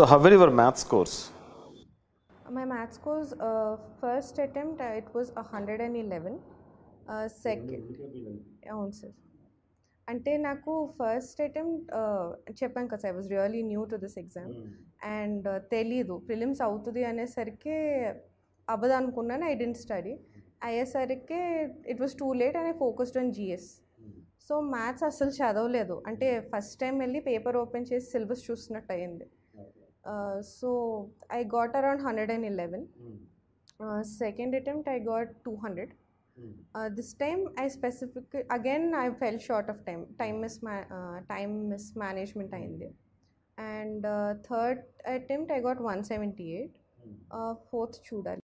So how were your math scores? My math scores, uh, first attempt, uh, it was 111. Second అవును sir అంటే నాకు first attempt uh, చెప్పాను కదా sir I was really new to this exam and తెలీదు prelims అవుతుంది అనేసరికి అవ్వదు అనుకున్నాను ఐ డెంట్ స్టడీ అయ్యేసరికి it was too late and I focused on GS so maths అస్సలు చదవలేదు అంటే ఫస్ట్ టైం వెళ్ళి పేపర్ ఓపెన్ చేసి సిలబస్ చూసినట్టు అయ్యింది Uh, so I got around 111. Mm. Uh, second attempt, I got 200. Mm. Uh, this time, I specifically again I fell short of time. Time hmm. misma- uh, time mismanagement. I hmm. there. And uh, third attempt, I got 178. Mm. fourth, Chuda.